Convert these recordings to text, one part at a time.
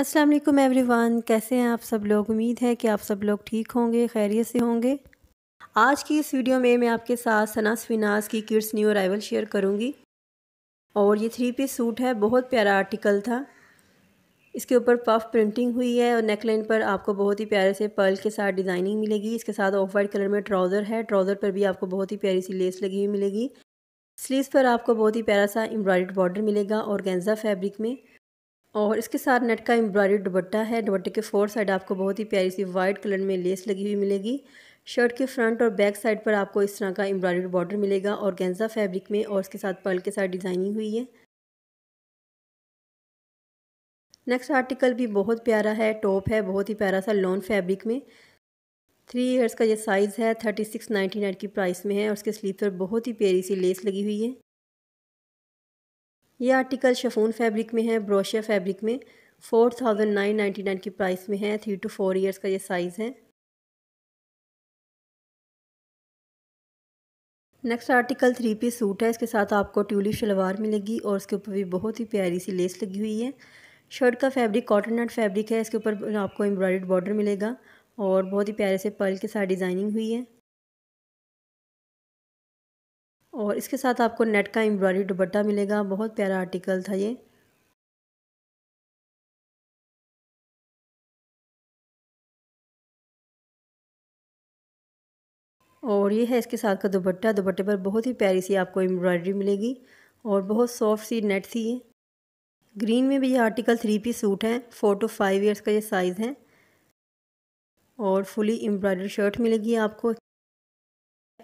अस्सलाम वालेकुम एवरीवन कैसे हैं आप सब लोग उम्मीद है कि आप सब लोग ठीक होंगे खैरियत से होंगे आज की इस वीडियो में मैं आपके साथ सना फिनास की किड्स न्यू अराइवल शेयर करूंगी और ये थ्री पीस सूट है बहुत प्यारा आर्टिकल था इसके ऊपर पफ प्रिंटिंग हुई है और नेकलाइन पर आपको बहुत ही प्यारे से पर्ल के साथ डिज़ाइनिंग मिलेगी इसके साथ ऑफ वाइट कलर में ट्राउज़र है ट्राउज़र पर भी आपको बहुत ही प्यारी सी लेस लगी हुई मिलेगी स्लीव पर आपको बहुत ही प्यारा सा एम्ब्रॉयड बॉर्डर मिलेगा और गेंजा फैब्रिक में और इसके साथ नेट का एम्ब्रॉयडरी दुबट्टा है दुबट्टे के फोर साइड आपको बहुत ही प्यारी सी वाइट कलर में लेस लगी हुई मिलेगी शर्ट के फ्रंट और बैक साइड पर आपको इस तरह का एम्ब्रॉयडरी बॉर्डर मिलेगा और गेंजा फैब्रिक में और इसके साथ पर्ल के साथ डिज़ाइनिंग हुई है नेक्स्ट आर्टिकल भी बहुत प्यारा है टॉप है बहुत ही प्यारा सा लॉन फैब्रिक में थ्री ईयर्स का ये साइज़ है थर्टी सिक्स नाइन्टी नाइन की प्राइस में है और इसके स्लीव पर बहुत ही प्यारी सी लेस लगी हुई है ये आर्टिकल शफून फैब्रिक में है ब्रोशिया फैब्रिक में four thousand nine ninety nine की प्राइस में है थ्री टू फोर इयर्स का ये साइज़ है next article three piece suit है इसके साथ आपको ट्यूलिप शलवार मिलेगी और उसके ऊपर भी बहुत ही प्यारी सी लेस लगी हुई है शर्ट का फैब्रिक कॉटन नट फैब्रिक है इसके ऊपर आपको एम्ब्रॉयड बॉर्डर मिलेगा और बहुत ही प्यारे से पर्ल के साथ डिज़ाइनिंग हुई है और इसके साथ आपको नेट का एम्ब्रॉयडरी दुपट्टा मिलेगा बहुत प्यारा आर्टिकल था ये और ये है इसके साथ का दुपट्टा दुपट्टे पर बहुत ही प्यारी सी आपको एम्ब्रॉयडरी मिलेगी और बहुत सॉफ्ट सी नेट थी ये ग्रीन में भी ये आर्टिकल थ्री पीस सूट है फोर टू फाइव ईयर्स का ये साइज़ है और फुली एम्ब्रॉयडरी शर्ट मिलेगी आपको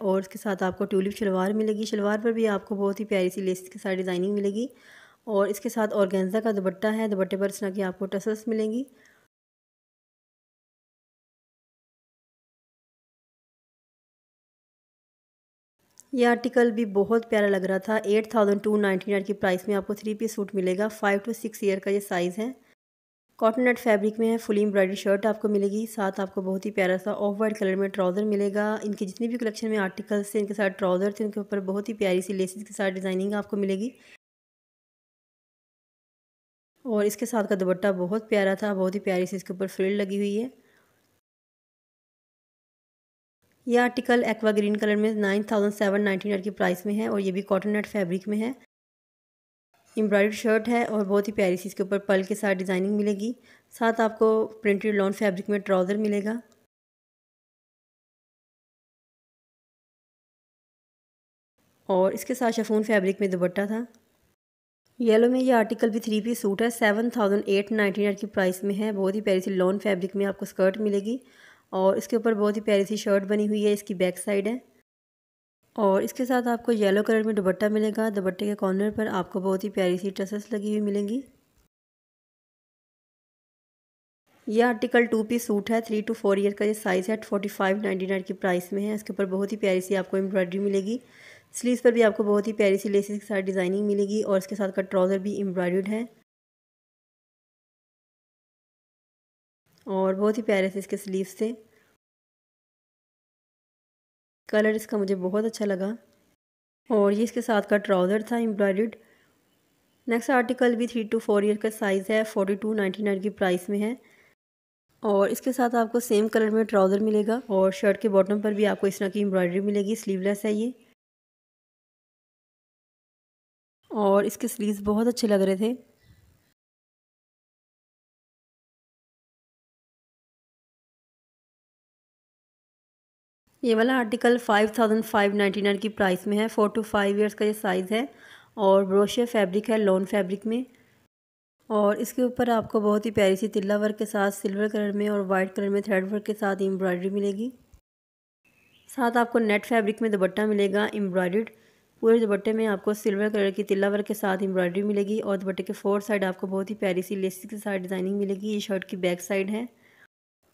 और इसके साथ आपको ट्यूलिप शलवार मिलेगी शलवार पर भी आपको बहुत ही प्यारी सी लेस के साथ डिज़ाइनिंग मिलेगी और इसके साथ औरगेंजा का दुपट्टा है दुपट्टे पर इस तरह की आपको टसल्स मिलेंगी ये आर्टिकल भी बहुत प्यारा लग रहा था eight thousand two ninety nine की प्राइस में आपको थ्री पीस सूट मिलेगा फाइव टू सिक्स ईयर का ये साइज़ है कॉटन नट फैब्रिक में है फुली एम्ब्रॉयडरी शर्ट आपको मिलेगी साथ आपको बहुत ही प्यारा सा ऑफ वाइट कलर में ट्राउज़र मिलेगा इनके जितने भी कलेक्शन में आर्टिकल्स थे इनके साथ ट्राउज़र थे इनके ऊपर बहुत ही प्यारी सी लेसिस के साथ डिज़ाइनिंग आपको मिलेगी और इसके साथ का दुपट्टा बहुत प्यारा था बहुत ही प्यारी सी इसके ऊपर फ्रिल लगी हुई है यह आर्टिकल एक्वा ग्रीन कलर में नाइन थाउजेंड सेवन नाइन्टी की प्राइस में है और ये भी कॉटन नट फैब्रिक में है एम्ब्रॉयड शर्ट है और बहुत ही प्यारी सी इसके ऊपर पल के साथ डिज़ाइनिंग मिलेगी साथ आपको प्रिंटेड लॉन फैब्रिक में ट्राउज़र मिलेगा और इसके साथ शफून फैब्रिक में दुपट्टा था येलो में ये आर्टिकल भी थ्री पीस सूट है seven thousand eight ninety nine की प्राइस में है बहुत ही प्यारी सी लॉन फैब्रिक में आपको स्कर्ट मिलेगी और इसके ऊपर बहुत ही प्यारी सी शर्ट बनी हुई है इसकी बैक साइड है और इसके साथ आपको येलो कलर में दुपट्टा मिलेगा दुपट्टे के कॉर्नर पर आपको बहुत ही प्यारी सी टसेस लगी हुई मिलेंगी यह आर्टिकल टू पी सूट है थ्री टू फोर ईयर का ये साइज़ है फोर्टी फाइव नाइन्टी नाइन की प्राइस में है इसके ऊपर बहुत ही प्यारी सी आपको एम्ब्रॉयडरी मिलेगी स्लीव्स पर भी आपको बहुत ही प्यारी सी लेसिस के साथ डिज़ाइनिंग मिलेगी और इसके साथ का ट्राउज़र भी एम्ब्रॉयड है और बहुत ही प्यारे से इसके स्लीव्स थे कलर इसका मुझे बहुत अच्छा लगा और ये इसके साथ का ट्राउज़र था एम्ब्रॉयड नेक्स्ट आर्टिकल भी थ्री टू फोर ईयर का साइज़ है फोर्टी टू नाइन्टी नाइन की प्राइस में है और इसके साथ आपको सेम कलर में ट्राउज़र मिलेगा और शर्ट के बॉटम पर भी आपको इस तरह की एम्ब्रॉयडरी मिलेगी स्लीवलेस है ये और इसके स्लीव्स बहुत अच्छे लग रहे थे ये वाला article five thousand five ninety nine की प्राइस में है फ़ोर टू फाइव ईयर्स का ये साइज़ है और ब्रोशे फैब्रिक है लॉन फैब्रिक में और इसके ऊपर आपको बहुत ही प्यारी सी तिल्ला वर्क के साथ सिल्वर कलर में और वाइट कलर में थ्रेड वर्क के साथ एम्ब्रॉयडरी मिलेगी साथ आपको नेट फैब्रिक में दुपट्टा मिलेगा एम्ब्रॉयड पूरे दुपट्टे में आपको सिल्वर कलर की तिल्ला वर्क के साथ एम्ब्रॉयडरी मिलेगी और दुपट्टे के फोर साइड आपको बहुत ही प्यारी सी लेसिस के साथ डिज़ाइनिंग मिलेगी ये शर्ट की बैक साइड है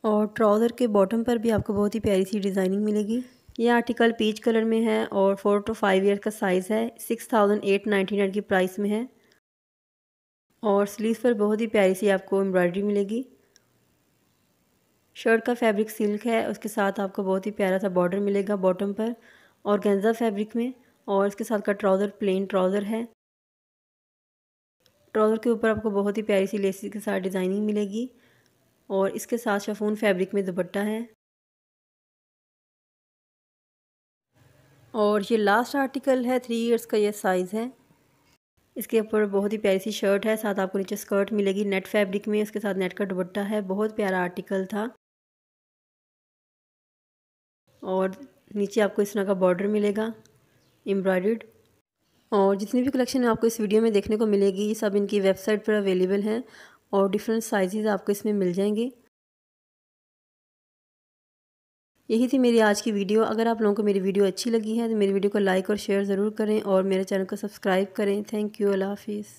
और ट्राउज़र के बॉटम पर भी आपको बहुत ही प्यारी सी डिज़ाइनिंग मिलेगी ये आर्टिकल पीच कलर में है और फोर टू फाइव ईयर का साइज़ है six thousand eight ninety nine की प्राइस में है और स्लीव पर बहुत ही प्यारी सी आपको एम्ब्रॉयडरी मिलेगी शर्ट का फैब्रिक सिल्क है उसके साथ आपको बहुत ही प्यारा सा बॉर्डर मिलेगा बॉटम पर और गेंजा फैब्रिक में और इसके साथ का ट्राउज़र प्लेन ट्राउज़र है ट्राउज़र के ऊपर आपको बहुत ही प्यारी सी लेसिस के साथ डिज़ाइनिंग मिलेगी और इसके साथ शफून फैब्रिक में दुपट्टा है और ये लास्ट आर्टिकल है थ्री इयर्स का ये साइज़ है इसके ऊपर बहुत ही प्यारी सी शर्ट है साथ आपको नीचे स्कर्ट मिलेगी नेट फैब्रिक में उसके साथ नेट का दुपट्टा है बहुत प्यारा आर्टिकल था और नीचे आपको इस तरह का बॉर्डर मिलेगा एम्ब्रॉयड और जितनी भी कलेक्शन आपको इस वीडियो में देखने को मिलेगी सब इनकी वेबसाइट पर अवेलेबल हैं और डिफरेंट साइजेस आपको इसमें मिल जाएंगे यही थी मेरी आज की वीडियो अगर आप लोगों को मेरी वीडियो अच्छी लगी है तो मेरी वीडियो को लाइक और शेयर ज़रूर करें और मेरे चैनल को सब्सक्राइब करें थैंक यू अल्लाह हाफिज़